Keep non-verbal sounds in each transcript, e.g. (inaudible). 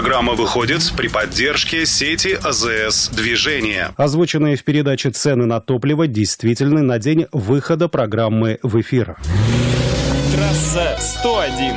Программа выходит при поддержке сети АЗС «Движение». Озвученные в передаче цены на топливо действительны на день выхода программы в эфир. Трасса 101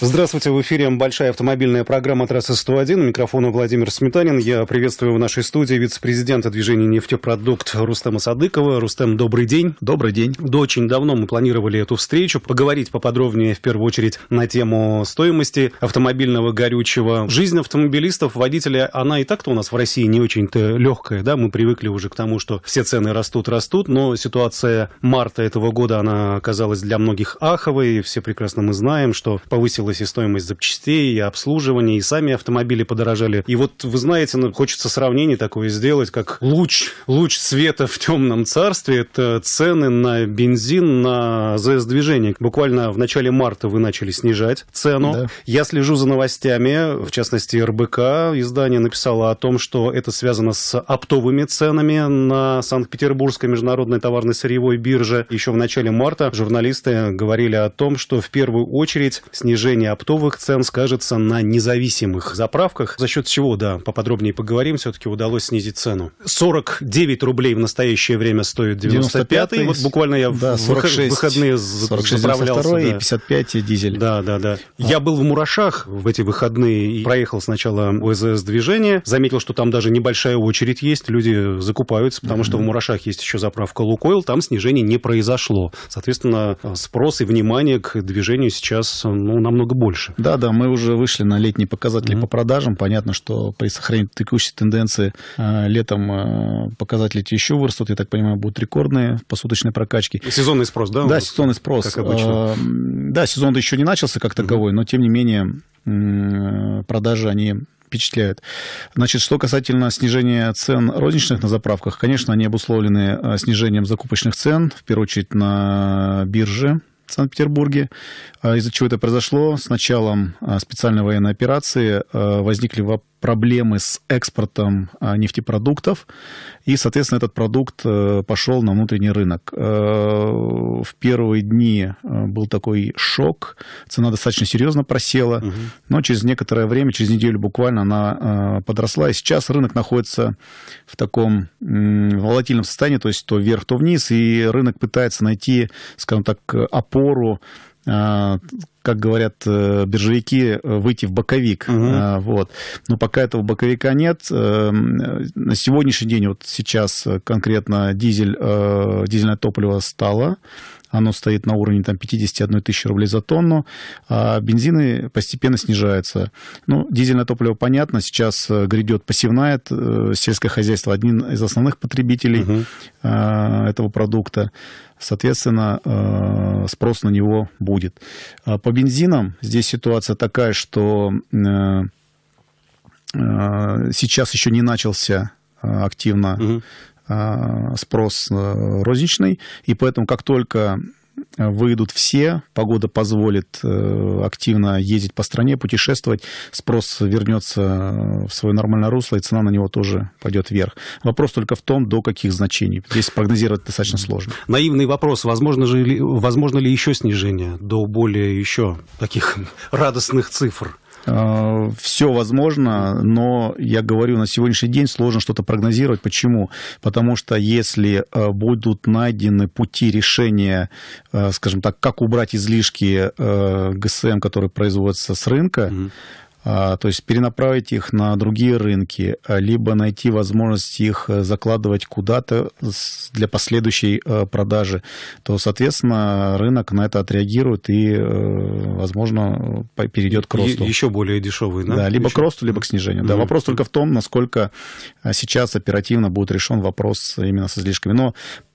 Здравствуйте, в эфире большая автомобильная программа «Трасса 101». Микрофон у Владимир Сметанин. Я приветствую в нашей студии вице-президента движения «Нефтепродукт» Рустема Садыкова. Рустем, добрый день. Добрый день. До очень давно мы планировали эту встречу. Поговорить поподробнее, в первую очередь, на тему стоимости автомобильного горючего. Жизнь автомобилистов, водителя, она и так-то у нас в России не очень-то легкая. Да? Мы привыкли уже к тому, что все цены растут, растут. Но ситуация марта этого года, она оказалась для многих аховой. Все прекрасно мы знаем, что повысилась увеличилась и стоимость запчастей, и обслуживание, и сами автомобили подорожали. И вот, вы знаете, ну, хочется сравнение такое сделать, как луч, луч света в темном царстве. Это цены на бензин, на ЗС-движение. Буквально в начале марта вы начали снижать цену. Да. Я слежу за новостями, в частности, РБК издание написало о том, что это связано с оптовыми ценами на Санкт-Петербургской международной товарно-сырьевой бирже. Еще в начале марта журналисты говорили о том, что в первую очередь снижение снижение оптовых цен скажется на независимых заправках, за счет чего, да, поподробнее поговорим, все-таки удалось снизить цену. 49 рублей в настоящее время стоит 95 95-й. Вот буквально я да, в выходные 46, заправлялся. 92 да. и 55 и дизель. Да, да, да. А. Я был в Мурашах в эти выходные и проехал сначала ОСС-движение, заметил, что там даже небольшая очередь есть, люди закупаются, потому mm-hmm. что в Мурашах есть еще заправка Лукойл, там снижение не произошло. Соответственно, э, спрос и внимание к движению сейчас э, ну, намного намного больше. Да, да, мы уже вышли на летние показатели mm-hmm. по продажам. Понятно, что при сохранении текущей тенденции э, летом э, показатели еще вырастут, я так понимаю, будут рекордные посуточные прокачки. Сезонный спрос, да? Да, сезонный спрос. Как обычно. Э, да, сезон еще не начался как таковой, mm-hmm. но тем не менее продажи, они впечатляют. Значит, что касательно снижения цен розничных на заправках, конечно, они обусловлены снижением закупочных цен, в первую очередь на бирже, Санкт-Петербурге. А из-за чего это произошло? С началом а, специальной военной операции а, возникли проблемы с экспортом а, нефтепродуктов, и, соответственно, этот продукт э, пошел на внутренний рынок. Э, в первые дни э, был такой шок, цена достаточно серьезно просела, угу. но через некоторое время, через неделю буквально, она подросла, и сейчас рынок находится в таком волатильном состоянии, то есть то вверх, то вниз, и рынок пытается найти, скажем так, опору а, как говорят э, биржевики, э, выйти в боковик. Угу. Вот. Но пока этого боковика нет. Э, на сегодняшний день, вот сейчас конкретно дизель, дизельное топливо стало оно стоит на уровне там, 51 тысячи рублей за тонну, а бензины постепенно снижаются. Ну, дизельное топливо понятно, сейчас э, грядет посевная, э, сельское хозяйство один из основных потребителей угу. этого продукта. Соответственно, спрос на него будет. А по бензинам здесь ситуация такая, что сейчас еще не начался активно угу. А, спрос э, розничный, и поэтому как только э, выйдут все, погода позволит э, активно ездить по стране, путешествовать, спрос вернется в свое нормальное русло, и цена на него тоже пойдет вверх. Вопрос только в том, до каких значений. Здесь прогнозировать достаточно сложно. Наивный вопрос. Возможно, же, возможно ли еще снижение до более еще таких (laughs) радостных цифр? Э, Все возможно, но я говорю, на сегодняшний день сложно что-то прогнозировать. Почему? Потому что если э, будут найдены пути решения, э, скажем так, как убрать излишки ГСМ, которые производятся с рынка, mm-hmm а, то есть перенаправить их на другие рынки, а, либо найти возможность их э, закладывать куда-то для последующей э, продажи, то, соответственно, рынок на это отреагирует и, э, возможно, перейдет к росту. Еще более дешевый, да? Да, либо еще... к росту, либо к снижению. Да, mm-hmm. вопрос только в том, насколько а, сейчас оперативно будет решен вопрос именно с излишками. Но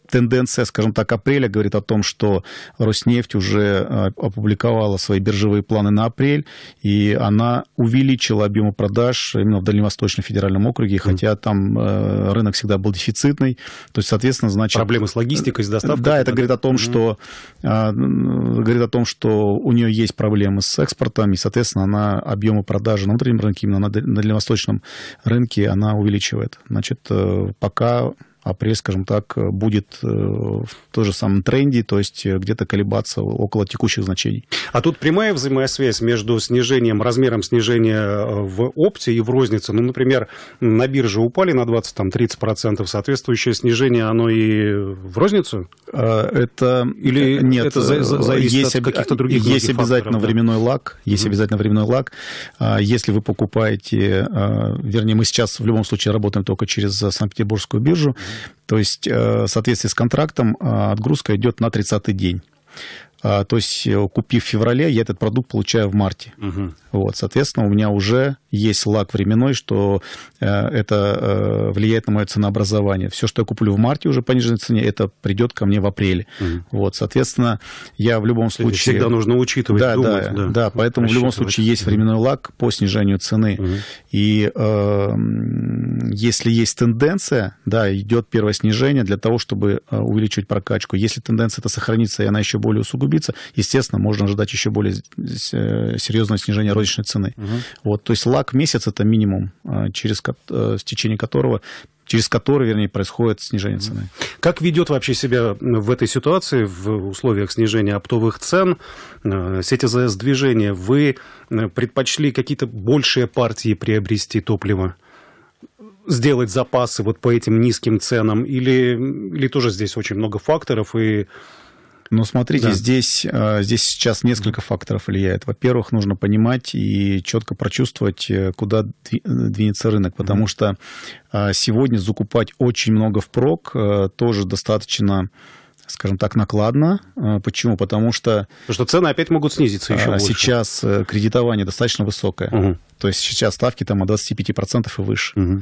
тенденция, скажем так, апреля говорит о том, что Роснефть уже э, опубликовала свои биржевые планы на апрель, и она увеличила объемы продаж именно в Дальневосточном федеральном округе, хотя там э, рынок всегда был дефицитный. То есть, соответственно, значит... Проблемы с логистикой, с э, доставкой. Да, это говорит о том, что, говорит о том, что у нее есть проблемы с экспортом, и, соответственно, она объемы продажи на внутреннем рынке, именно на дальневосточном рынке, она увеличивает. Значит, пока апрель, скажем так, будет э, в том же самом тренде, то есть э, где-то колебаться около текущих значений. А тут прямая взаимосвязь между снижением, размером снижения э, в опте и в рознице. Ну, например, на бирже упали на 20-30%, соответствующее снижение, оно и в розницу? Это или нет? Это за, есть от каких-то других Есть обязательно факторов, временной да? лаг, есть mm-hmm. обязательно временной лаг. А, если вы покупаете, вернее, мы сейчас в любом случае работаем только через Санкт-Петербургскую биржу, mm-hmm то есть, э, в соответствии с контрактом, э, отгрузка идет на 30-й день. А, то есть, э, купив в феврале, я этот продукт получаю в марте. Угу. Вот, соответственно, у меня уже есть лаг временной, что э, это э, влияет на мое ценообразование. Все, что я куплю в марте уже по нижней цене, это придет ко мне в апреле. Угу. Вот, соответственно, я в любом случае... Всегда нужно учитывать, да, думать. Да, да, да поэтому в любом случае есть временной лаг по снижению цены. Угу. И э, если есть тенденция, да, идет первое снижение для того, чтобы увеличить прокачку. Если тенденция это сохранится, и она еще более усугубится, пробиться, естественно, можно ожидать еще более э, серьезного снижения розничной цены. Угу. Вот, то есть лак месяц это минимум, э, через, э, в течение которого через который, вернее, происходит снижение цены. Как ведет вообще себя в этой ситуации, в условиях снижения оптовых цен, сеть АЗС-движения? Вы предпочли какие-то большие партии приобрести топлива? сделать запасы вот по этим низким ценам? Или, или тоже здесь очень много факторов и но ну, смотрите, да. здесь, а, здесь сейчас несколько факторов влияет. Во-первых, нужно понимать и четко прочувствовать, э, куда двинется рынок, потому что а, сегодня закупать очень много впрок э, тоже достаточно скажем так, накладно. Э, почему? Потому что... Потому что цены опять могут снизиться а, еще больше. Сейчас кредитование достаточно высокое. Угу. То есть сейчас ставки там от 25% и выше. Угу.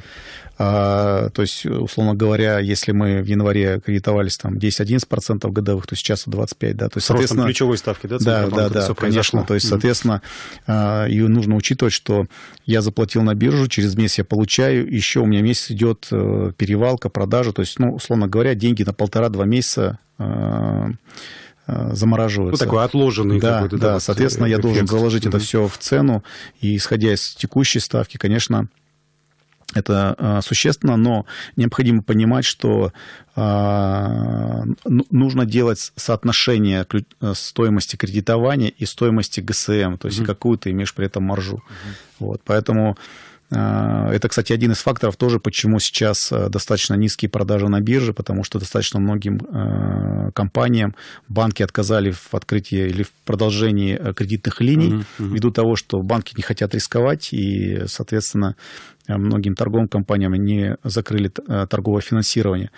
А, то есть, условно говоря, если мы в январе кредитовались там 10-11% годовых, то сейчас 25%. Да, то есть, соответственно, ключевой ставки, да? Да, да, да, все конечно. То есть, угу. соответственно, а, и нужно учитывать, что я заплатил на биржу, через месяц я получаю, еще у меня месяц идет э, перевалка, продажа. То есть, ну, условно говоря, деньги на полтора-два месяца а, Э, замораживаются. Ну, такой отложенный да, Да, да, вот соответственно, эффект. я должен заложить mm-hmm. это все в цену, и исходя из текущей ставки, конечно, это а, существенно, но необходимо понимать, что а, нужно делать соотношение стоимости кредитования и стоимости ГСМ, то есть mm-hmm. какую ты имеешь при этом маржу. Mm-hmm. Вот, поэтому а, это, кстати, один из факторов тоже, почему сейчас э, достаточно низкие продажи на бирже, потому что достаточно многим э, компаниям банки отказали в открытии или в продолжении э, кредитных линий mm-hmm. ввиду того, что банки не хотят рисковать и, соответственно, а, многим торговым компаниям не закрыли э, торговое финансирование.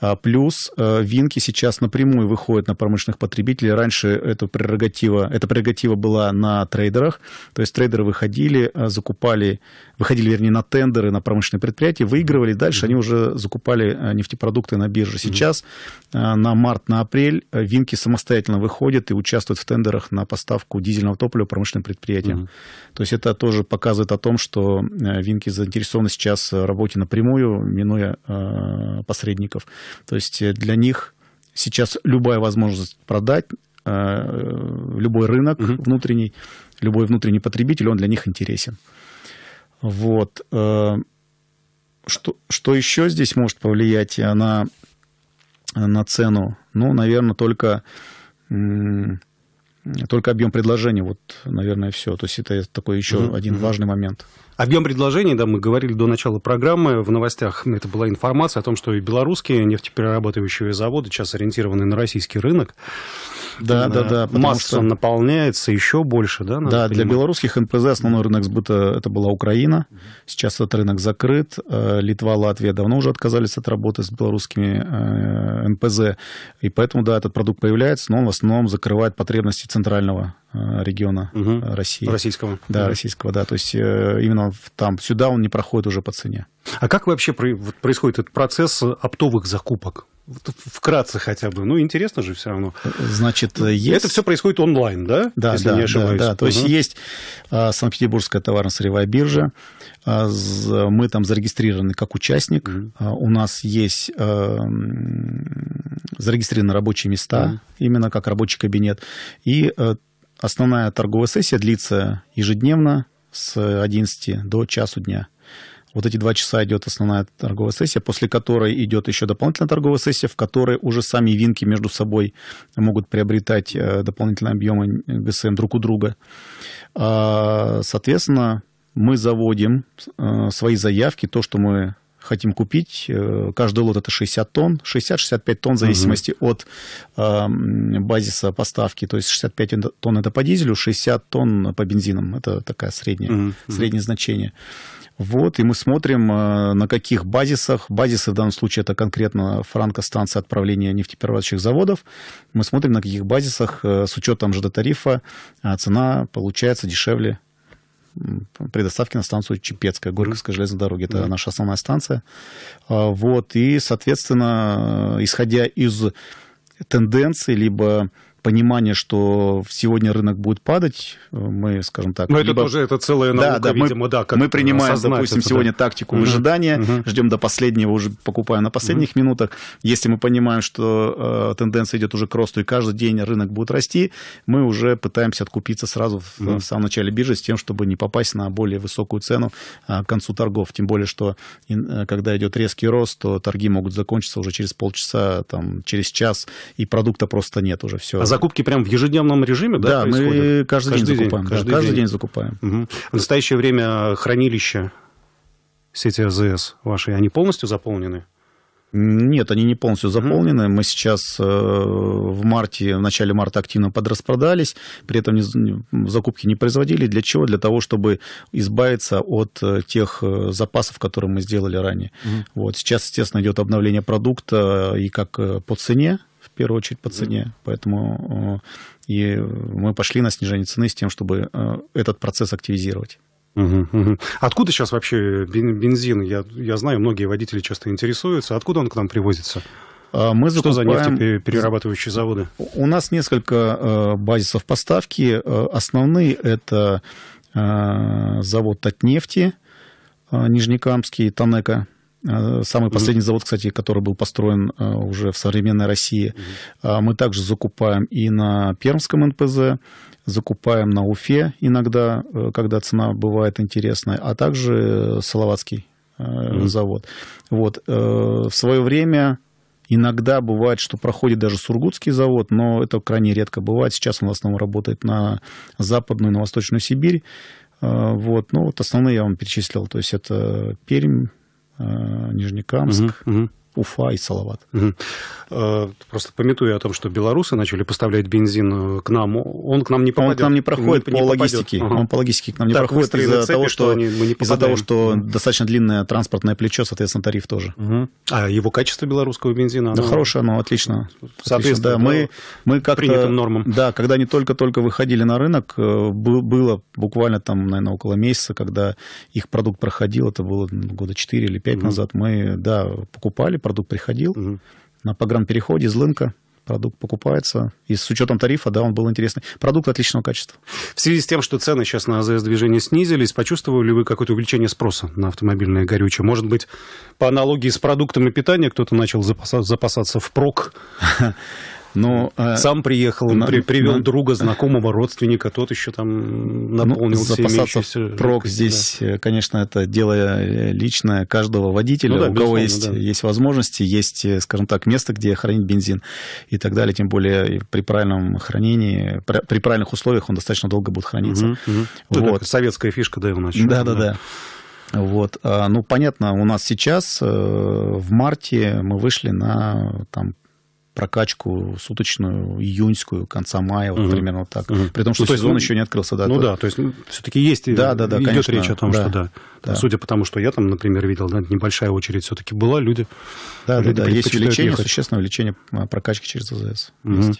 А, плюс э, винки сейчас напрямую выходят на промышленных потребителей. Раньше эта прерогатива, эта прерогатива была на трейдерах. То есть трейдеры выходили, э, закупали, выходили, вернее, на тендеры, на промышленные предприятия, выигрывали. Дальше mm-hmm. они уже закупали нефтепродукты на бирже. Сейчас mm-hmm. на март, на апрель винки самостоятельно выходят и участвуют в тендерах на поставку дизельного топлива промышленным предприятиям. Mm-hmm. То есть это тоже показывает о том, что винки заинтересованы заинтересованы сейчас в работе напрямую, минуя э, посредников. То есть э, для них сейчас любая возможность продать, э, любой рынок угу. внутренний, любой внутренний потребитель, он для них интересен. Вот. Что, что еще здесь может повлиять на, на цену? Ну, наверное, только, только объем предложения. Вот, наверное, все. То есть это такой еще угу. один важный момент. Объем предложений, да, мы говорили до начала программы, в новостях это была информация о том, что и белорусские нефтеперерабатывающие заводы сейчас ориентированы на российский рынок. Да, э, да, да. да Масса что... наполняется еще больше, да? Да, понимать. для белорусских НПЗ основной рынок сбыта это была Украина. Сейчас этот рынок закрыт. Э, Литва, Латвия давно уже отказались от работы с белорусскими э, НПЗ. И поэтому, да, этот продукт появляется, но он в основном закрывает потребности центрального Э, региона угу. России. Российского. Да, угу. российского, да. То есть э, именно там, сюда он не проходит уже по цене. А как вообще происходит этот процесс оптовых закупок? Вкратце хотя бы. Ну, интересно же все равно. Значит, есть... Это все происходит онлайн, да? Да, Если да, не ошибаюсь. да, да. То угу. есть есть а, Санкт-Петербургская товарно-сырьевая биржа. А, мы там зарегистрированы как участник. Угу. У нас есть зарегистрированы рабочие места, угу. именно как рабочий кабинет. И Основная торговая сессия длится ежедневно с 11 до часу дня. Вот эти два часа идет основная торговая сессия, после которой идет еще дополнительная торговая сессия, в которой уже сами винки между собой могут приобретать э, дополнительные объемы ГСМ друг у друга. А, соответственно, мы заводим э, свои заявки, то, что мы хотим купить. Э, каждый лот это 60 тонн, 60-65 тонн в зависимости угу. от эм, базиса поставки. То есть 65 тонн это по дизелю, 60 тонн по бензинам. Это такая средняя, угу. среднее значение. Вот, и мы смотрим, э, на каких базисах. Базисы в данном случае это конкретно франко-станция отправления нефтеперерабатывающих заводов. Мы смотрим, на каких базисах э, с учетом ЖД-тарифа цена получается дешевле при доставке на станцию Чепецкая, Горьковская mm-hmm. железной дороги. Это mm-hmm. наша основная станция. А, вот, и, соответственно, э, исходя из тенденций, либо понимание, что сегодня рынок будет падать, э, мы, скажем так... Но либо... это тоже это целая наука, да, да, видимо, мы, да. Как мы принимаем, допустим, это, сегодня да. тактику угу. выжидания, угу. ждем до последнего, уже покупаем на последних угу. минутах. Если мы понимаем, что э, тенденция идет уже к росту, и каждый день рынок будет расти, мы уже пытаемся откупиться сразу в, угу. в самом начале биржи с тем, чтобы не попасть на более высокую цену э, к концу торгов. Тем более, что э, когда идет резкий рост, то торги могут закончиться уже через полчаса, там, через час, и продукта просто нет уже. Все. А закупки прям в ежедневном режиме, да? Да, мы каждый, каждый день, закупаем. Каждый, да, день. каждый день закупаем. Угу. В настоящее время хранилища сети АЗС ваши, они полностью заполнены? Нет, они не полностью заполнены. Мы сейчас э, в марте, в начале марта активно подраспродались, при этом закупки не производили. Для чего? Для того, чтобы избавиться от э, тех э, запасов, которые мы сделали ранее. Угу. Вот. Сейчас, естественно, идет обновление продукта и как по цене, в первую очередь по цене. Поэтому э, и мы пошли на снижение цены с тем, чтобы э, этот процесс активизировать. Откуда сейчас вообще бензин? Я, я знаю, многие водители часто интересуются. Откуда он к нам привозится? А, мы Что закупаем... за нефтеперерабатывающие заводы? У нас несколько э, базисов поставки. Основные это завод от нефти Нижнекамский, Танека. Э, самый последний завод, кстати, который был построен э, уже в современной России. Э, мы также закупаем и на Пермском НПЗ, закупаем на Уфе иногда, когда цена бывает интересная, а также Салаватский mm-hmm. завод. Вот. В свое время Иногда бывает, что проходит даже Сургутский завод, но это крайне редко бывает. Сейчас он в основном работает на Западную, и на Восточную Сибирь. Вот, ну, вот основные я вам перечислил. То есть это Пермь, Э, Нижнекамск. Угу, угу. Уфа и Салават. Угу. Просто пометую о том, что белорусы начали поставлять бензин э, к нам. Он к нам не попадет. Он к нам не проходит не, по не логистике. Ага. Он по логистике к нам не так проходит из-за того, что, из-за того, что угу. достаточно длинное транспортное плечо, соответственно, тариф тоже. Угу. А его качество белорусского бензина? Оно... Да хорошее, оно отлично. Соответственно, отлично, да. мы, ну, мы как принятым нормам. Да, когда они только-только выходили на рынок, э, было буквально там, наверное, около месяца, когда их продукт проходил, это было ну, года 4 или 5 угу. назад, мы, да, покупали, продукт приходил. Угу. На погранпереходе из Лынка продукт покупается. И с учетом тарифа, да, он был интересный. Продукт отличного качества. В связи с тем, что цены сейчас на АЗС-движение снизились, почувствовали ли вы какое-то увеличение спроса на автомобильное горючее? Может быть, по аналогии с продуктами питания кто-то начал запасаться впрок? (laughs) Но, э, Сам приехал, на, при, привел на, друга, знакомого, родственника, тот еще там наполнил ну, все Прок здесь, да. Э, конечно, это дело э, личное каждого водителя, ну, да, у кого есть, да. есть возможности, есть, скажем так, место, где хранить бензин и так далее, тем более при правильном хранении, при правильных условиях он достаточно долго будет храниться. Угу, угу. Вот. Это советская фишка, да, его начала. Да-да-да. Вот. А, ну, понятно, у нас сейчас в марте мы вышли на там, прокачку суточную, июньскую, конца мая, вот угу. примерно так. Угу. При том, ну, что ну, то сезон есть, еще не открылся. Да, ну то... да, то есть ну, все-таки есть, э, да, да, да, идет конечно, речь о том, да, что да. да. Судя по тому, что я там, например, видел, да, небольшая очередь все-таки была, люди Да, люди да, да, есть увеличение, ехать. существенное увеличение а, прокачки через АЗС. Угу.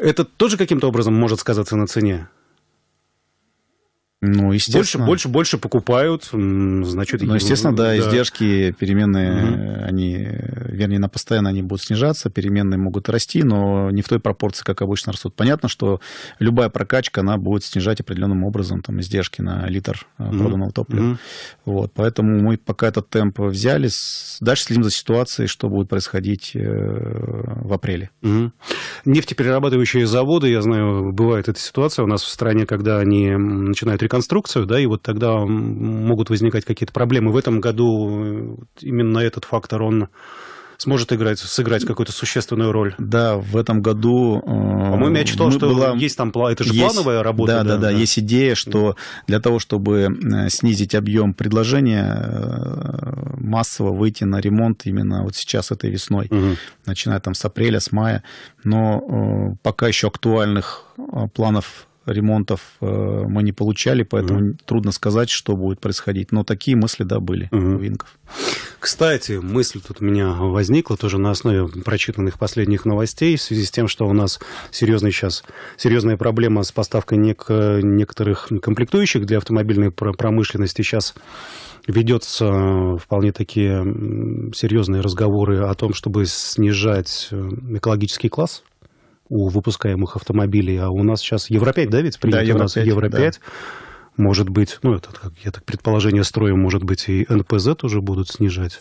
Это тоже каким-то образом может сказаться на цене? Ну, естественно. Больше, больше, больше покупают, значит... Ну, естественно, да, да. издержки переменные, угу. они э, вернее, на постоянно они будут снижаться, переменные могут расти, но не в той пропорции, как обычно растут. Понятно, что любая прокачка, она будет снижать определенным образом там, издержки на литр э, проданного топлива. Mm-hmm. Вот, поэтому мы пока этот темп взяли, дальше следим за ситуацией, что будет происходить э, в апреле. Mm-hmm. Нефтеперерабатывающие заводы, я знаю, бывает эта ситуация у нас в стране, когда они начинают реконструкцию, да, и вот тогда могут возникать какие-то проблемы. В этом году э, именно этот фактор, он сможет играть, сыграть какую-то существенную роль. Да, в этом году... Э, По-моему, я читал, что была... есть там это же есть... плановая работа. Да, да, да, да, есть идея, что для того, чтобы э, снизить объем предложения, э, массово выйти на ремонт именно вот сейчас этой весной, угу. начиная там с апреля, с мая. Но пока еще актуальных планов ремонтов мы не получали, поэтому mm трудно сказать, что будет происходить. Но такие мысли, да, были mm у Винков. Кстати, мысль тут у меня возникла тоже на основе прочитанных последних новостей в связи с тем, что у нас серьезная сейчас, серьезная проблема с поставкой нек- некоторых комплектующих для автомобильной промышленности. Сейчас ведется вполне такие серьезные разговоры о том, чтобы снижать э, экологический класс у выпускаемых автомобилей. А у нас сейчас евро да, ведь принято да, Евро-5, у нас евро Да. Может быть, ну, это, как я так предположение строю, может быть, и НПЗ тоже будут снижать.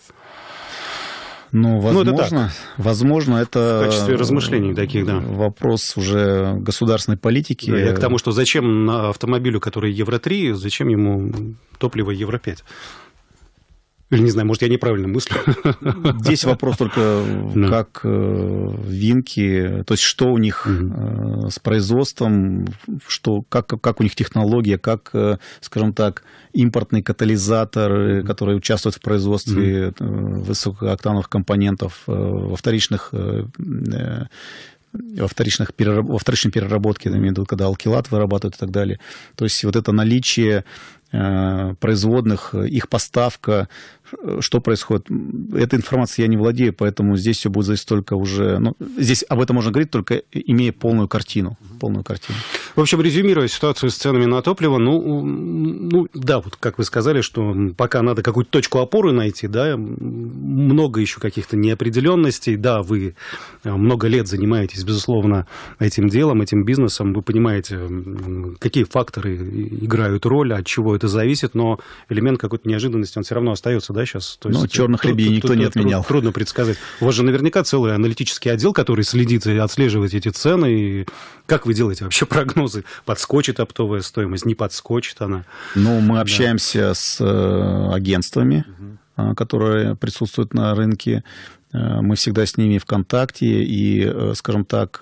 Ну, возможно, ну, это так. возможно, это в качестве размышлений таких, да. Вопрос уже государственной политики. Да, я к тому, что зачем на автомобилю, который Евро 3, зачем ему топливо Евро 5? Или не знаю, может, я неправильно мыслю. (laughs) Здесь вопрос только, да. как э, Винки, то есть что у них угу. с производством, что, как, как у них технология, как, э, скажем так, импортные катализаторы, который участвует в производстве угу. высокооктановых компонентов во вторичных во, вторичных перераб... во вторичной переработке, я когда алкилат вырабатывают и так далее. То есть вот это наличие производных, их поставка, что происходит. Этой информацией я не владею, поэтому здесь все будет зависеть только уже... Ну, здесь об этом можно говорить, только имея полную картину. Полную картину. В общем, резюмируя ситуацию с ценами на топливо, ну, ну да, вот как вы сказали, что пока надо какую-то точку опоры найти, да, много еще каких-то неопределенностей, да, вы э, много лет занимаетесь, безусловно, этим делом, этим бизнесом, вы понимаете, какие факторы играют роль, от чего это зависит, но элемент какой-то неожиданности, он все равно остается, да, да, сейчас. То ну, э, черных рыбей никто не отменял. Трудно предсказать. У вас же наверняка целый аналитический отдел, который следит и отслеживает эти цены. И как вы делаете вообще прогнозы? Подскочит оптовая стоимость, не подскочит она? Ну, мы общаемся да. с э, агентствами, угу. которые присутствуют на рынке. Э, мы всегда с ними в контакте и, скажем так,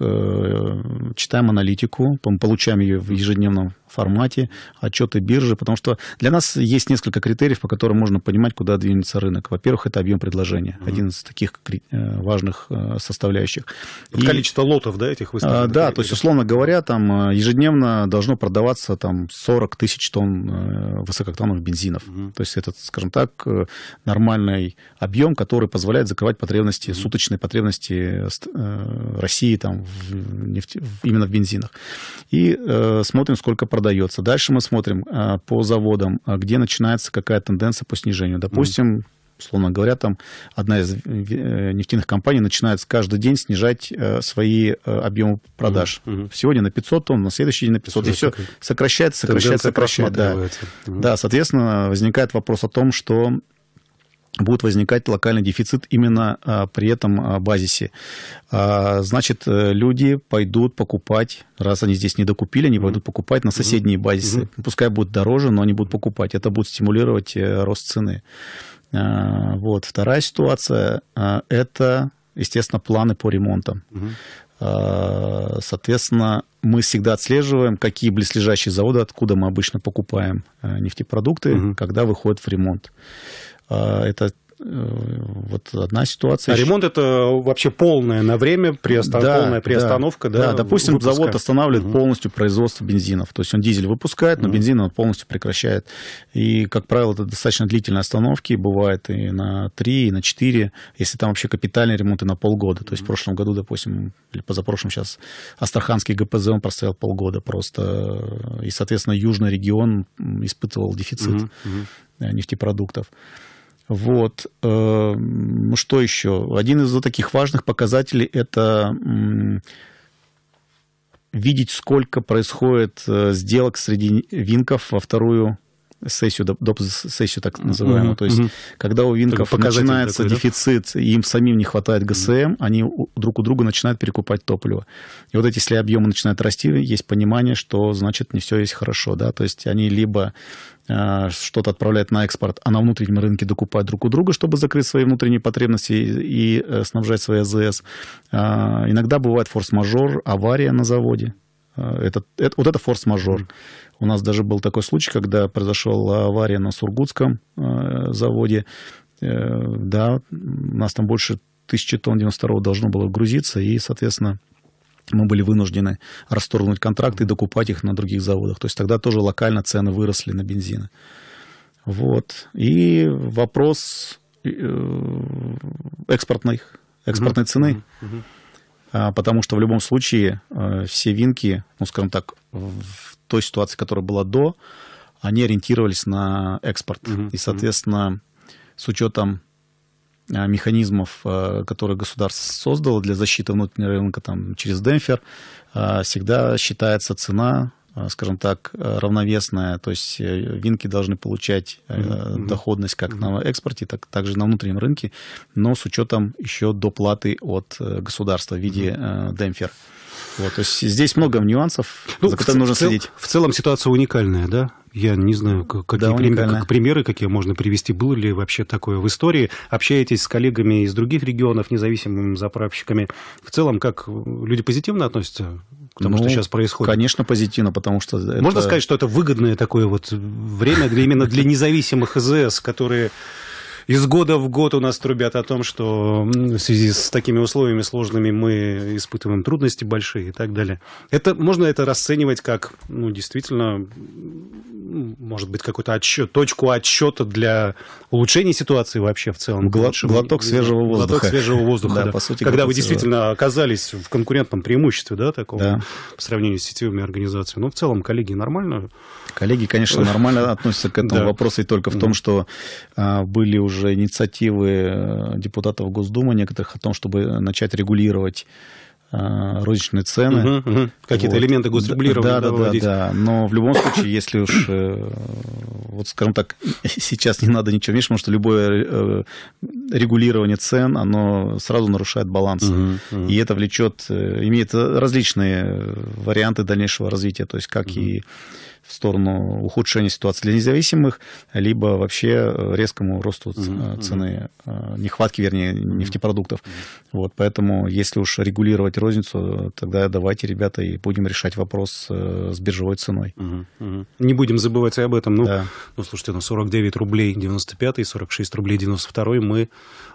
читаем аналитику, получаем ее в ежедневном формате отчеты биржи, потому что для нас есть несколько критериев, по которым можно понимать, куда двинется рынок. Во-первых, это объем предложения, mm-hmm. один из таких э, важных э, составляющих. И, количество лотов, да, этих выставок? А, да, то есть, условно говоря, там э, ежедневно должно продаваться там 40 тысяч тонн высококтановых бензинов. Mm-hmm. То есть это, скажем так, нормальный объем, который позволяет закрывать потребности, mm-hmm. суточные потребности России там в нефте, именно в бензинах. И э, смотрим, сколько продается продается. Дальше мы смотрим а, по заводам, а, где начинается какая тенденция по снижению. Допустим, mm. условно говоря, там одна из э, нефтяных компаний начинает каждый день снижать э, свои э, объемы продаж. Mm. Mm. Сегодня на 500 тонн, на следующий день на 500. И все сокращается, сокращается, сокращается. Да. Mm. да, соответственно, возникает вопрос о том, что будет возникать локальный дефицит именно а, при этом а, базисе. А, значит, э, люди пойдут покупать, раз они здесь не докупили, они пойдут покупать на соседние базисы. Пускай будет дороже, но они будут покупать. Это будет стимулировать э, рост цены. Вот. Вторая ситуация – это, естественно, планы по ремонтам. Э, соответственно, мы всегда отслеживаем, какие близлежащие заводы, откуда мы обычно покупаем э, нефтепродукты, угу. когда выходят в ремонт. Э, это вот одна ситуация. А еще... ремонт это вообще полное на время, приостан... да, полная приостановка, да? Да, да допустим, выпуска. завод останавливает угу. полностью производство бензинов. То есть он дизель выпускает, но угу. бензин он полностью прекращает. И, как правило, это достаточно длительные остановки, бывает и на 3, и на 4, если там вообще капитальный ремонт и на полгода. То есть в прошлом году, допустим, или позапрошлом сейчас Астраханский ГПЗ, он простоял полгода просто. И, соответственно, южный регион испытывал дефицит угу. нефтепродуктов. Вот. Эм, что еще? Один из таких важных показателей – это видеть, сколько происходит э, сделок среди винков во вторую сессию, доп. сессию так называемую. Mm-hmm. То есть, mm-hmm. когда у винков начинается такой, дефицит, да? и им самим не хватает ГСМ, mm-hmm. они друг у друга начинают перекупать топливо. И вот эти, если объемы начинают расти, есть понимание, что значит не все есть хорошо. Да? То есть они либо э, что-то отправляют на экспорт, а на внутреннем рынке докупают друг у друга, чтобы закрыть свои внутренние потребности и, и э, снабжать свои АЗС. А, иногда бывает форс-мажор, авария на заводе. Это, это, вот это форс-мажор. Mm-hmm у нас даже был такой случай, когда произошла авария на Сургутском э, заводе. Э, да, у нас там больше тысячи тонн 92-го должно было грузиться, и, соответственно, мы были вынуждены расторгнуть контракты и докупать их на других заводах. То есть тогда тоже локально цены выросли на бензин. Вот. И вопрос э, экспортных, экспортной mm-hmm. цены. Mm-hmm. А, потому что в любом случае э, все винки, ну, скажем так, в той ситуации, которая была до, они ориентировались на экспорт. Угу, и, соответственно, угу. с учетом э, механизмов, э, которые государство создало для защиты внутреннего рынка там, через демпфер, всегда считается цена Э, скажем так, э, равновесная, то есть э, винки должны получать mm-hmm. доходность как mm-hmm. на экспорте, так также на внутреннем рынке, но с учетом еще доплаты от государства в виде mm-hmm. демпфер. Вот, то есть здесь много нюансов, ну, за которыми нужно в цел, следить. В целом ситуация уникальная, да? Я не знаю, какие да, примеры, как, примеры, какие можно привести. Было ли вообще такое в истории? Общаетесь с коллегами из других регионов, независимыми заправщиками. В целом, как люди позитивно относятся тому, ну, что сейчас происходит. Конечно, позитивно, потому что... Это... Можно сказать, что это выгодное такое вот время для, именно для независимых ЗС, которые из года в год у нас трубят о том, что в связи с такими условиями сложными мы испытываем трудности большие и так далее. Это, можно это расценивать как ну, действительно ну, может быть, какую-то отсчет, точку отсчета для улучшения ситуации вообще в целом? Гла- глоток свежего воздуха. Глоток свежего воздуха, да. да. По сути, Когда вы действительно свежего. оказались в конкурентном преимуществе, да, такого да. по сравнению с сетевыми организациями. Но ну, в целом коллеги нормально? Коллеги, конечно, нормально (laughs) относятся к этому. вопросу и только в том, что а, были уже инициативы э, депутатов Госдумы некоторых о том, чтобы э, начать регулировать а, розничные цены. Угу, угу. Какие-то вот. элементы госрегулирования да, да, выводить. да, да, но в любом случае, если уж, э, вот скажем так, (laughs) сейчас не надо ничего меньше, потому что любое э, регулирование цен, оно сразу нарушает баланс. Угу, угу. И это влечет, э, имеет различные варианты дальнейшего развития, то есть как угу. и в сторону ухудшения ситуации для независимых, либо вообще э, резкому росту mm-hmm. цены, э, нехватки, вернее, нефтепродуктов. Вот, поэтому, если уж регулировать розницу, тогда давайте, ребята, и будем решать вопрос с биржевой ценой. Не будем забывать и об этом. Ну, да. ну слушайте, ну 49 рублей 95 и 46 рублей 92 мы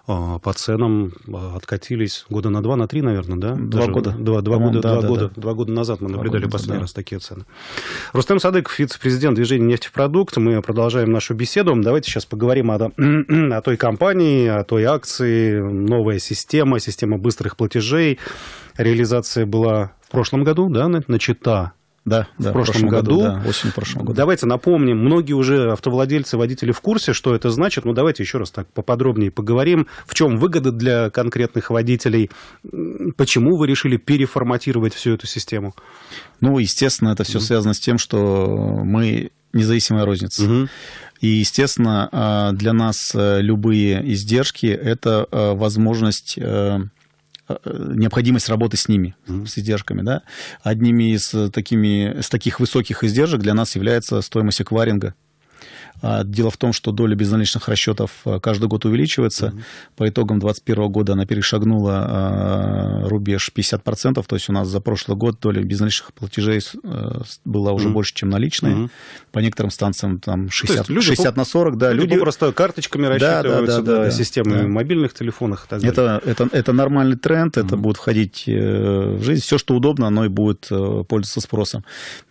а, по ценам а, откатились года на два, на три, наверное, да? Два Даже, года. Два, два, года, да, два, да, года, да. два года назад мы наблюдали года, последний да. раз такие цены. Рустам Садыков, вице-президент движения «Нефтепродукт». Мы продолжаем нашу беседу. Давайте сейчас поговорим о, (clears throat) о той компании, о той акции, новая система, система быстрых платежей. Реализация была в прошлом году, да, начата да, в да, прошлом в прошлом году. году. Да, осенью прошлого года. Давайте напомним, многие уже автовладельцы, водители в курсе, что это значит, но ну, давайте еще раз так поподробнее поговорим, в чем выгода для конкретных водителей, почему вы решили переформатировать всю эту систему? Ну, естественно, это все mm связано с тем, что мы независимая розница. Угу. И, естественно, а, для нас э, любые издержки – это э, возможность э, Э, необходимость работы с ними, mm-hmm. с издержками. Да? Одними из, э, такими, из таких высоких издержек для нас является стоимость акваринга. А, дело в том, что доля безналичных расчетов э, каждый год увеличивается. mm По итогам 2021 года она перешагнула э, рубеж 50%. То есть у нас за прошлый год доля безналичных платежей э, была уже mm больше, чем наличные. mm По некоторым станциям там 60, люди 60 на 40. Да, люди, люди просто карточками рассчитываются, да, да, да, да, системами да. мобильных телефонах так Это, это, это нормальный тренд, это mm будет входить в жизнь. Все, что удобно, оно и будет пользоваться спросом.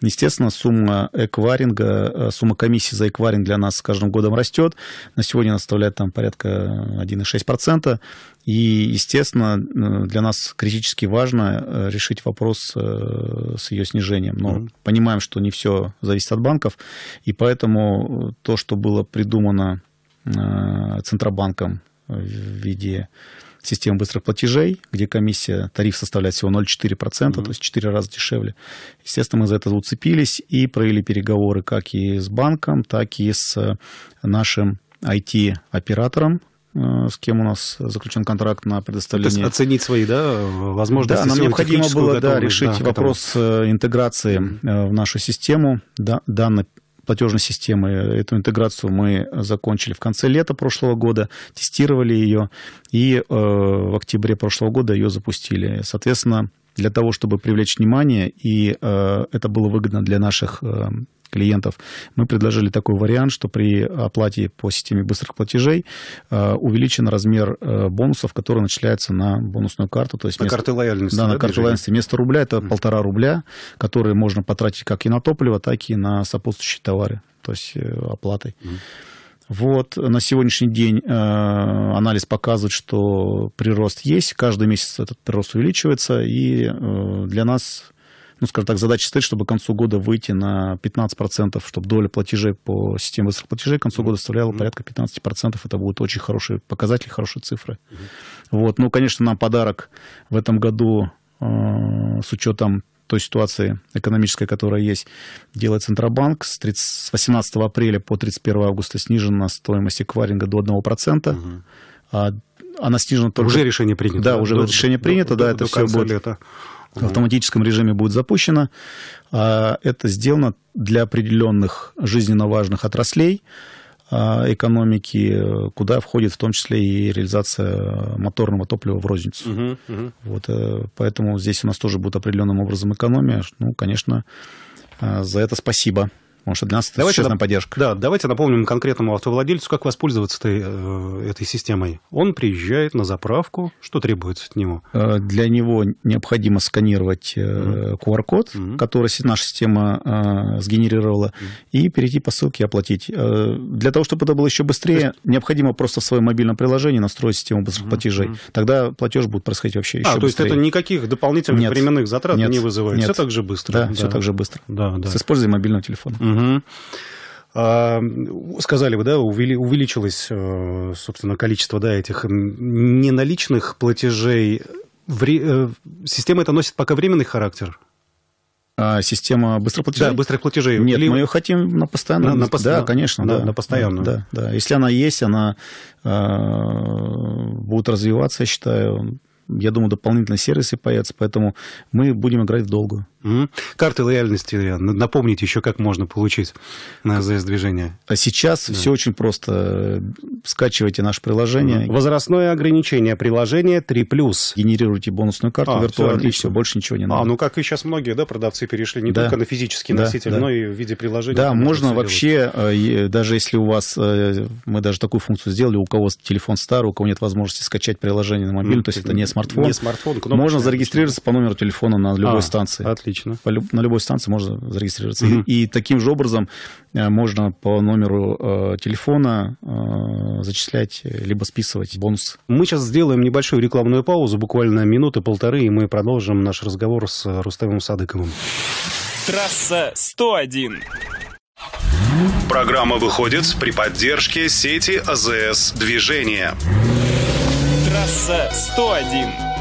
Естественно, сумма экваринга, сумма комиссии за экваринг для она с каждым годом растет. На сегодня она составляет там порядка 1,6%. И, естественно, э, для нас критически важно э, решить вопрос э, с ее снижением. Но mm-hmm. понимаем, что не все зависит от банков, и поэтому то, что было придумано Центробанком в виде систему быстрых платежей, где комиссия, тариф составляет всего 0,4%, mm-hmm. то есть 4 раза дешевле. Естественно, мы за это уцепились и провели переговоры как и с банком, так и с э, нашим IT-оператором, э, с кем у нас заключен контракт на предоставление. То есть оценить свои, да, возможности. Да, нам необходимо было да, решить да, вопрос э, интеграции в нашу систему данных платежной системы. Эту интеграцию мы закончили в конце лета прошлого года, тестировали ее, и э, в октябре прошлого года ее запустили. Соответственно, для того, чтобы привлечь внимание, и э, это было выгодно для наших э, клиентов, мы предложили такой вариант, что при оплате по системе быстрых платежей э, увеличен размер э, бонусов, который начисляется на бонусную карту. То есть на вместо... карты лояльности. Да, да на карты лояльности. Вместо рубля это mm полтора рубля, которые можно потратить как и на топливо, так и на сопутствующие товары, то есть э, оплатой. mm Вот на сегодняшний день э, анализ показывает, что прирост есть, каждый месяц этот прирост увеличивается, и э, для нас ну, скажем так, задача стоит, чтобы к концу года выйти на 15%, чтобы доля платежей по системе быстрых платежей к концу mm-hmm. года составляла порядка 15%. Это будут очень хорошие показатели, хорошие цифры. Mm-hmm. Вот. Ну, конечно, нам подарок в этом году э, с учетом той ситуации экономической, которая есть, делает Центробанк. С, 30, с 18 апреля по 31 августа снижена стоимость эквайринга до 1%. Угу. А, она снижена только... Уже решение принято. Да, да? уже до, решение принято, до, да, до, это до все будет... Лета в автоматическом режиме будет запущено. А, это сделано для определенных жизненно важных отраслей а, экономики, куда входит в том числе и реализация моторного топлива в розницу. Угу, угу. Вот, э, поэтому здесь у нас тоже будет определенным образом экономия. Ну, конечно, а, за это спасибо. Потому что нас давайте сейчас на поддержка. Да, давайте напомним конкретному автовладельцу, как воспользоваться этой, э, этой системой. Он приезжает на заправку, что требуется от него? Э, для него необходимо сканировать mm-hmm. QR-код, mm-hmm. который наша система э, сгенерировала, mm-hmm. и перейти по ссылке и оплатить. Для того, чтобы это было еще быстрее, есть... необходимо просто в своем мобильном приложении настроить систему быстрых mm-hmm. платежей. Тогда платеж будет происходить вообще а, еще а, быстрее. то есть это никаких дополнительных нет, временных затрат нет, не вызывает? Нет. Все так же быстро? Да, да, все так же быстро. Да, да. С использованием мобильного телефона. Mm-hmm. Угу. Сказали вы, да, увеличилось, э, собственно, количество да, этих неналичных платежей. Вре... Э, система это носит пока временный характер? А система быстрых платежей? Да, быстрых платежей. Нет, Или... мы ее хотим на постоянную. На, на пост... Да, конечно. На, да. на постоянную. Да, да, да. Если она есть, она э, будет развиваться, я считаю. Я думаю, дополнительные сервисы появятся, поэтому мы будем играть в долгую. Mm. Карты лояльности, Напомнить еще, как можно получить на АЗС движение. А сейчас да. все очень просто. Скачивайте наше приложение. Mm. Возрастное ограничение приложения 3+. Генерируйте бонусную карту а, виртуально, и все, больше ничего не а, надо. А, ну как и сейчас многие, да, продавцы перешли не да. только на физический да, носитель, да. но и в виде приложения. Да, можно вообще, э, даже если у вас, э, мы даже такую функцию сделали, у кого телефон старый, у кого нет возможности скачать приложение на мобильный, mm. то есть это не смартфон. Не смартфон, Можно зарегистрироваться по номеру телефона на любой а, станции. Отлично. Отлично. По, на любой станции можно зарегистрироваться. Угу. И, и таким же образом э, можно по номеру э, телефона э, зачислять, э, либо списывать бонус. Мы сейчас сделаем небольшую рекламную паузу, буквально минуты-полторы, и мы продолжим наш разговор с Рустамом Садыковым. Трасса 101. Программа выходит при поддержке сети АЗС «Движение». Трасса 101.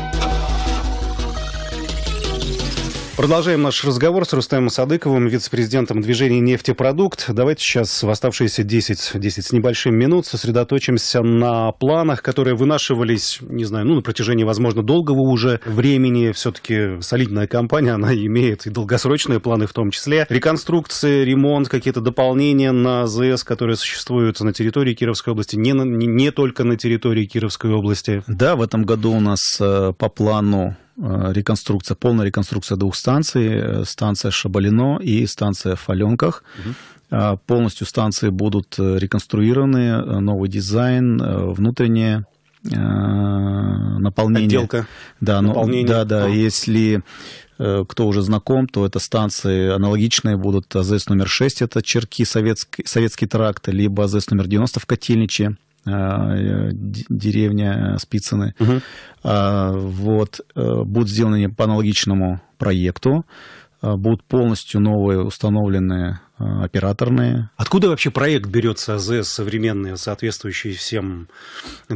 Продолжаем наш разговор с Рустамом Садыковым, вице-президентом движения «Нефтепродукт». Давайте сейчас в оставшиеся 10, 10 с небольшим минут сосредоточимся на планах, которые вынашивались, не знаю, ну, на протяжении, возможно, долгого уже времени. Все-таки солидная компания, она имеет и долгосрочные планы в том числе. Реконструкции, ремонт, какие-то дополнения на АЗС, которые существуют на территории Кировской области, не, на, не, не только на территории Кировской области. Да, в этом году у нас э, по плану Э, реконструкция, полная реконструкция двух станций, э, станция Шабалино и станция Фаленках. Угу. Полностью станции будут реконструированы, новый дизайн, внутреннее наполнение. Отделка. Да, наполнение. да, да. А. Если кто уже знаком, то это станции аналогичные будут. АЗС номер 6, это Черки, Советский, Советский тракт, либо АЗС номер 90 в Котельниче. Э, деревня э, Спицыны. Угу. Вот, э, будут сделаны по аналогичному проекту, будут полностью новые установленные. Э, операторные. Откуда вообще проект берется АЗС современные, соответствующие всем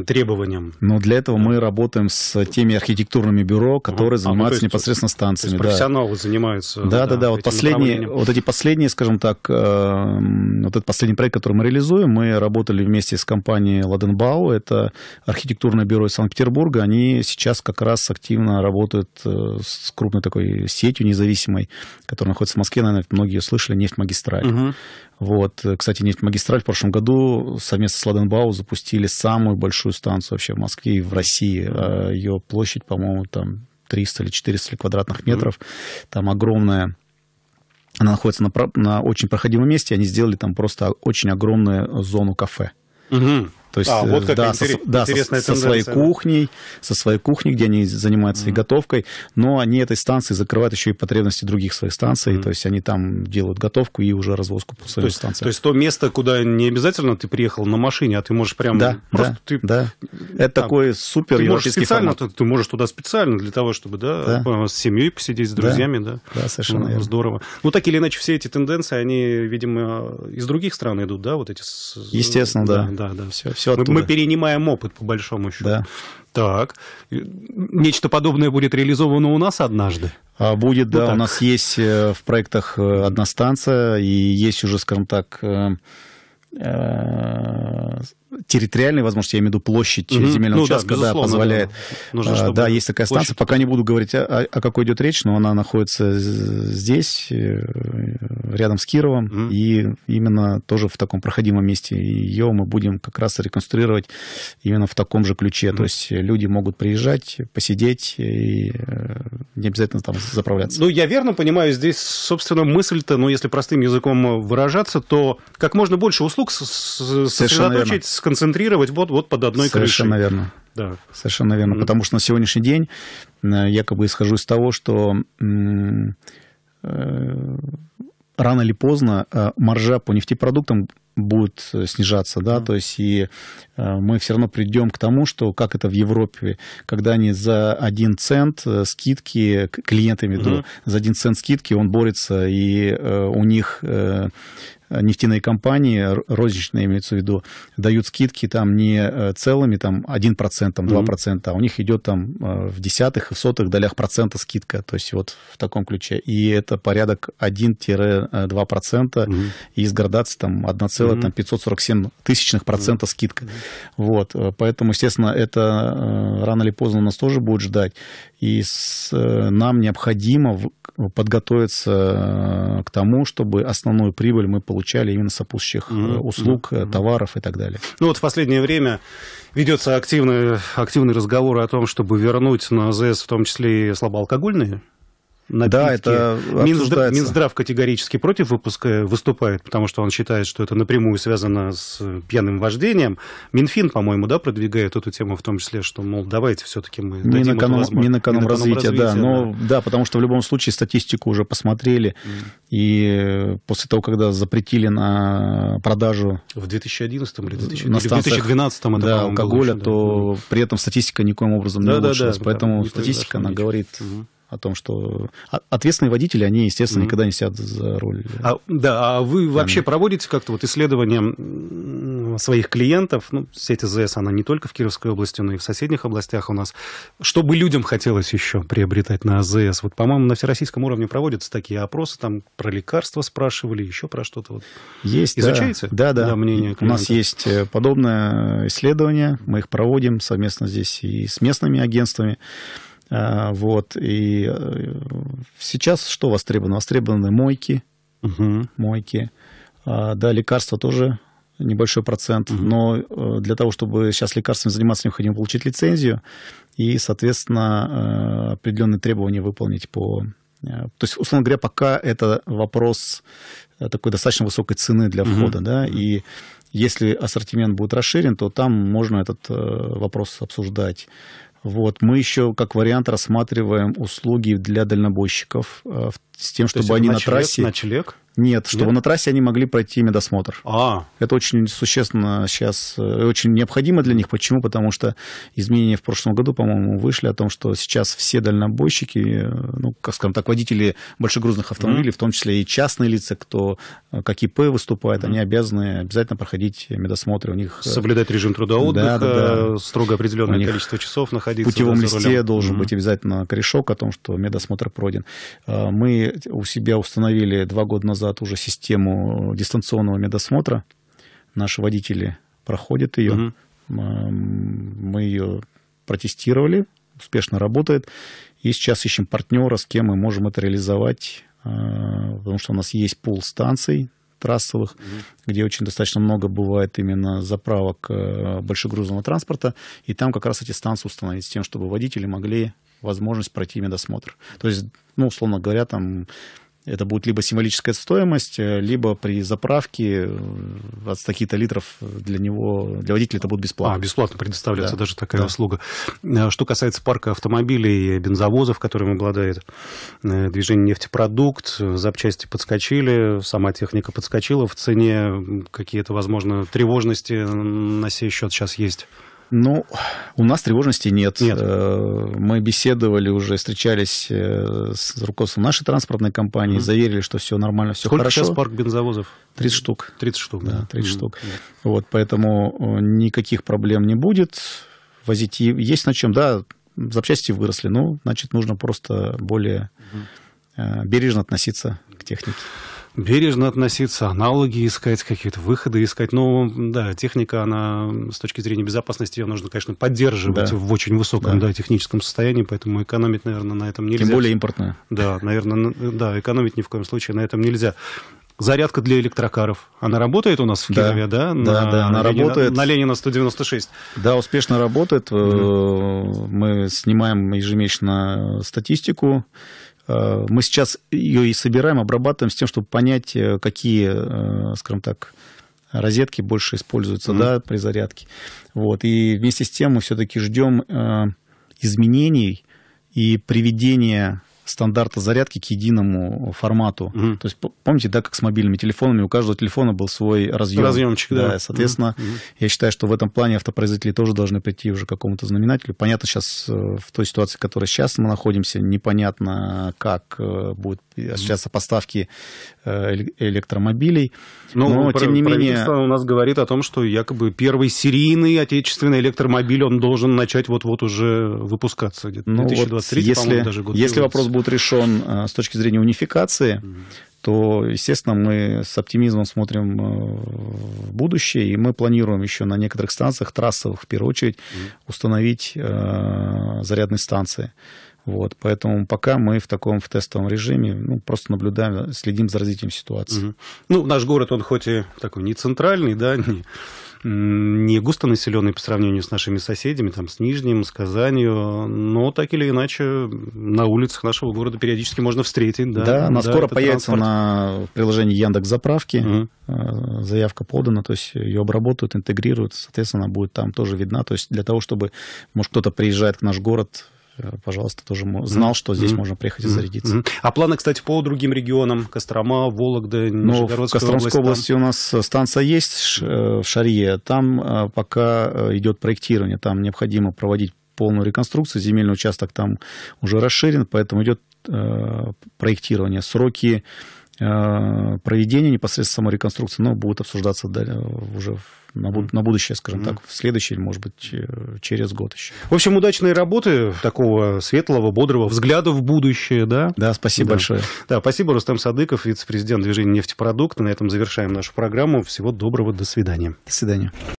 требованиям? Ну, для этого да. мы работаем с теми архитектурными бюро, которые а, ну, занимаются а, ну, непосредственно станциями. То есть профессионалы да. занимаются. Да, да, да. да. Вот, последние, вот эти последние, скажем так, э, вот этот последний проект, который мы реализуем, мы работали вместе с компанией Ладенбау, это архитектурное бюро из Санкт-Петербурга. Они сейчас как раз активно работают э, с крупной такой сетью независимой, которая находится в Москве, наверное, многие ее слышали, нефть магистраль магистраль. Угу. Вот, кстати, нефтемагистраль в прошлом году совместно с Ладенбау запустили самую большую станцию вообще в Москве и в России. А, ее площадь, по-моему, там 300 или 400 квадратных метров. Там огромная она находится на, на очень проходимом месте, они сделали там просто очень огромную зону кафе. Угу. То есть, а, вот э, как да, со, да, со, со своей кухней, со своей кухней, где они занимаются mm-hmm. и готовкой, но они этой станции закрывают еще и потребности других своих станций, mm-hmm. то есть они там делают готовку и уже развозку по своим то есть, То есть то место, куда не обязательно ты приехал на машине, а ты можешь прямо... Да, просто да, ты, да. Это там, такой супер ты можешь специально, формат. Ты можешь туда специально для того, чтобы да, да. с семьей посидеть, с друзьями. Да, да. да совершенно ну, Здорово. Ну так или иначе, все эти тенденции, они, видимо, из других стран идут, да, вот эти... Естественно, да. Да, да, да. все все Мы, мы перенимаем опыт, по большому счету. Да. Так. Нечто подобное будет реализовано у нас однажды? А будет, ну, да. Так. У нас есть э, в проектах э, одна станция, и есть уже, скажем так, э, территориальные возможности, я имею в виду площадь mm земельного ну, участка, да, да позволяет. Да, нужно, а, чтобы да, есть такая площадь... станция. Пока не буду говорить, о, о какой идет речь, но она находится здесь, э, рядом с Кировом, mm и именно тоже в таком проходимом месте. Ее мы будем как раз реконструировать именно в таком же ключе. mm То есть люди могут приезжать, посидеть и э, не обязательно там заправляться. Ну, я верно понимаю, здесь, собственно, мысль-то, ну, если простым языком выражаться, то как можно больше услуг сосредоточить сконцентрировать вот, вот под одной Совершенно крышей. Верно. Да. Совершенно верно. Mm-hmm. Потому что на сегодняшний день э, якобы исхожу из того, что э, рано или поздно э, маржа по нефтепродуктам будет снижаться, да, то есть и мы все равно придем к тому, что как это в Европе, когда они за один цент скидки, клиентами имею в за один цент скидки он борется, и у них Э, нефтяные компании, розничные имеется в виду, дают скидки там не э, целыми, там 1%, там 2%, mm-hmm. а у них идет там э, в десятых и в сотых долях процента скидка, то есть вот в таком ключе. И это порядок 1-2% mm-hmm. и из градации там 1,547 mm-hmm. тысячных процента mm-hmm. скидка. Mm-hmm. Вот, поэтому, естественно, это рано или поздно нас тоже будет ждать, и с, нам необходимо подготовиться к тому, чтобы основную прибыль мы получили получали именно сопутствующих mm-hmm. Э, услуг, mm-hmm. товаров и так далее. Ну вот в последнее время ведется активный, активный разговор о том, чтобы вернуть на АЗС в том числе и слабоалкогольные на да, это Минздрав, Минздрав категорически против выпуска выступает, потому что он считает, что это напрямую связано с пьяным вождением. Минфин, по-моему, да, продвигает эту тему в том числе, что, мол, давайте все-таки мы не дадим эконом, эту Не развития, да, Но, да, потому что в любом случае статистику уже посмотрели. Mm. И э, после того, когда запретили на продажу... В 2011 или 2000, на станциях, или в 2012 это, да, алкоголя, было, то при этом статистика никоим образом да, не улучшилась. Да, да, Поэтому статистика, она говорит... Угу о том, что а, ответственные водители, они, естественно, никогда не сядут за руль. А, да, а вы вообще проводите как-то вот исследования своих клиентов? Ну, сеть ЗС, она не только в Кировской области, но и в соседних областях у нас. Что бы людям хотелось еще приобретать на АЗС? Вот, по-моему, на всероссийском уровне проводятся такие опросы, там про лекарства спрашивали, еще про что-то. Вот. Есть, Изучаете? Да, да. да. мнение у нас есть э, подобное исследование, мы их проводим совместно здесь и с местными агентствами. А, вот, и э, сейчас что востребовано? Востребованы мойки, угу. мойки. А, да, лекарства тоже небольшой процент, угу. но э, для того, чтобы сейчас лекарствами заниматься, необходимо получить лицензию и, соответственно, э, определенные требования выполнить по... То есть, условно говоря, пока это вопрос такой достаточно высокой цены для входа, угу. да, и если ассортимент будет расширен, то там можно этот вопрос обсуждать. Вот. Мы еще как вариант рассматриваем услуги для дальнобойщиков э, в с тем, чтобы они ночлег, на трассе... Ночлег? Нет, чтобы Нет? на трассе они могли пройти медосмотр. А. Это очень существенно сейчас, э, очень необходимо для них. Почему? Потому что изменения в прошлом году, по-моему, вышли о том, что сейчас все дальнобойщики, э, ну, как скажем так, водители большегрузных автомобилей, mm в том числе и частные лица, кто э, как ИП выступает, mm они обязаны обязательно проходить медосмотры. У них... Соблюдать режим труда отдыха, да, да, да. строго определенное количество часов находиться. В путевом листе должен mm быть обязательно корешок о том, что медосмотр пройден. Мы Э, у себя установили два года назад уже систему э, дистанционного медосмотра. Наши водители проходят ее. Угу. Мы ее протестировали, успешно работает. И сейчас ищем партнера, с кем мы можем это реализовать, э, потому что у нас есть пол станций трассовых, угу. где очень достаточно много бывает именно заправок э, большегрузного транспорта, и там как раз эти станции установить с тем, чтобы водители могли возможность пройти медосмотр. То есть, ну, условно говоря, там это будет либо символическая стоимость, э, либо при заправке э, от стаки-то литров для него, для водителя это будет бесплатно. А, бесплатно предоставляется да. даже такая да. услуга. Э, что касается парка автомобилей, бензовозов, которым обладает движение нефтепродукт, запчасти подскочили, сама техника подскочила в цене, какие-то, возможно, тревожности на сей счет сейчас есть? Ну, у нас тревожности нет. нет. Э, мы беседовали уже, встречались э, с руководством нашей транспортной компании, Mm -hmm. заверили, что все нормально, все Сколько хорошо. Сколько сейчас парк бензовозов? 30 штук. 30 штук, да. да 30 Mm -hmm. штук. Да. Вот, поэтому э, никаких проблем не будет. Возить есть на чем, да, запчасти выросли, ну, значит, нужно просто более Mm -hmm. бережно относиться к технике бережно относиться, аналоги искать, какие-то выходы искать. Но ну, да, техника, она с точки зрения безопасности, ее нужно, конечно, поддерживать да. в очень высоком да. Да, техническом состоянии, поэтому экономить, наверное, на этом нельзя. Тем более импортная. Да, наверное, да, экономить ни в коем случае на этом нельзя. Зарядка для электрокаров. Она работает у нас в Кирове, да? Да, на, да, она Ленина, работает. На Ленина 196. Да, успешно работает. Mm-hmm. Мы снимаем ежемесячно статистику. Э, мы сейчас ее и собираем, обрабатываем с тем, чтобы понять, э, какие, э, скажем так, розетки больше используются mm-hmm. да, при зарядке. Вот. И вместе с тем мы все-таки ждем изменений и приведения стандарта зарядки к единому формату. Угу. То есть помните, да, как с мобильными телефонами, у каждого телефона был свой разъем. Разъемчик, да. да соответственно, угу. я считаю, что в этом плане автопроизводители тоже должны прийти уже к какому-то знаменателю. Понятно, сейчас э, в той ситуации, в которой сейчас мы находимся, непонятно, как э, будет а осуществляться поставки э, электромобилей. Ну, Но, Но тем не менее... у нас говорит о том, что якобы первый серийный отечественный электромобиль, он должен начать вот-вот уже выпускаться. Где-то ну, 2023, вот если, даже год. Если вопрос будет будет решен э, с точки зрения унификации, то, естественно, мы с оптимизмом смотрим э, в будущее, и мы планируем еще на некоторых станциях, трассовых в первую очередь, установить э, зарядные станции. Вот, поэтому пока мы в таком в тестовом режиме ну, просто наблюдаем, следим за развитием ситуации. Угу. Ну, наш город, он хоть и такой не центральный, да, не, не густонаселенный по сравнению с нашими соседями, там, с Нижним, с Казанью, но так или иначе на улицах нашего города периодически можно встретить. Да, да она да, скоро появится транспорт. на приложении Яндекс Заправки, угу. заявка подана, то есть ее обработают, интегрируют, соответственно, она будет там тоже видна, то есть для того, чтобы, может, кто-то приезжает к наш город, Э, пожалуйста, тоже знал, что здесь mm-hmm. можно приехать и зарядиться. Mm-hmm. А планы, кстати, по другим регионам? Кострома, Вологда, Нижегородская ну, в Костромской область, области там... у нас э, станция есть э, в Шарье. Там пока идет проектирование, там необходимо проводить полную реконструкцию. Земельный участок там уже расширен, поэтому идет проектирование. Сроки Э, проведения непосредственно самой реконструкции, но будут обсуждаться уже на, будущее, скажем так, в следующий, может быть, э, через год еще. В общем, удачной работы, такого светлого, бодрого взгляда в будущее, да? Да, спасибо да. большое. Да, спасибо, Рустам Садыков, вице-президент движения Нефтепродукты. На этом завершаем нашу программу. Всего доброго, до свидания. До свидания.